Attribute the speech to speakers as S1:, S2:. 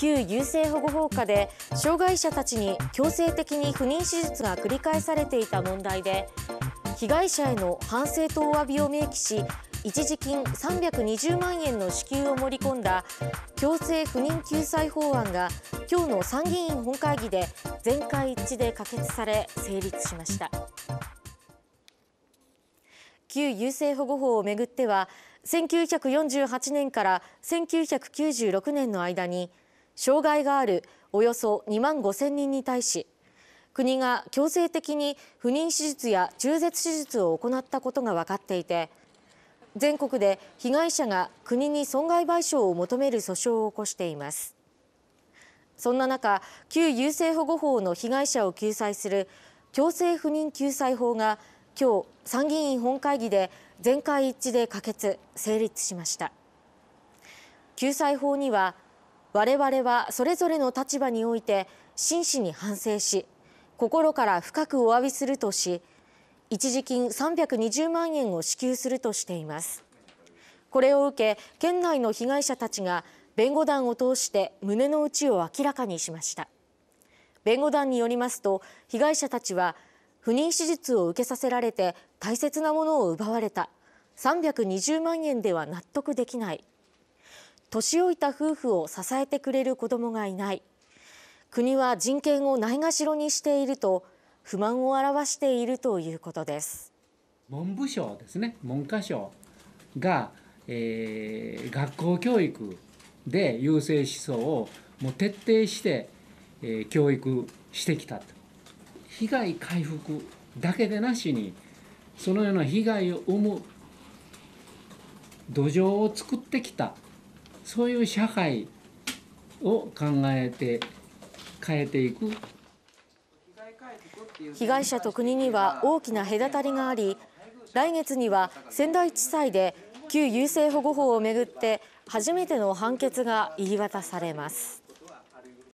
S1: 旧優生保護法下で障害者たちに強制的に不妊手術が繰り返されていた問題で被害者への反省とお詫びを明記し一時金320万円の支給を盛り込んだ強制不妊救済法案が今日の参議院本会議で全会一致で可決され成立しました旧優生保護法をめぐっては1948年から1996年の間に障害があるおよそ2万5000人に対し国が強制的に不妊手術や中絶手術を行ったことが分かっていて全国で被害者が国に損害賠償を求める訴訟を起こしていますそんな中旧優生保護法の被害者を救済する強制不妊救済法が今日参議院本会議で全会一致で可決成立しました救済法には我々はそれぞれの立場において真摯に反省し心から深くお詫びするとし一時金320万円を支給するとしていますこれを受け県内の被害者たちが弁護団を通して胸の内を明らかにしました弁護団によりますと被害者たちは不妊手術を受けさせられて大切なものを奪われた320万円では納得できない年老いた夫婦を支えてくれる子どもがいない国は人権をないがしろにしていると不満を表しているということです
S2: 文部省ですね文科省が、えー、学校教育で優生思想をもう徹底して、えー、教育してきたと被害回復だけでなしにそのような被害を生む土壌を作ってきたそういう社会を考えて変えていく
S1: 被害者と国には大きな隔たりがあり来月には仙台地裁で旧優生保護法をめぐって初めての判決が言い渡されます。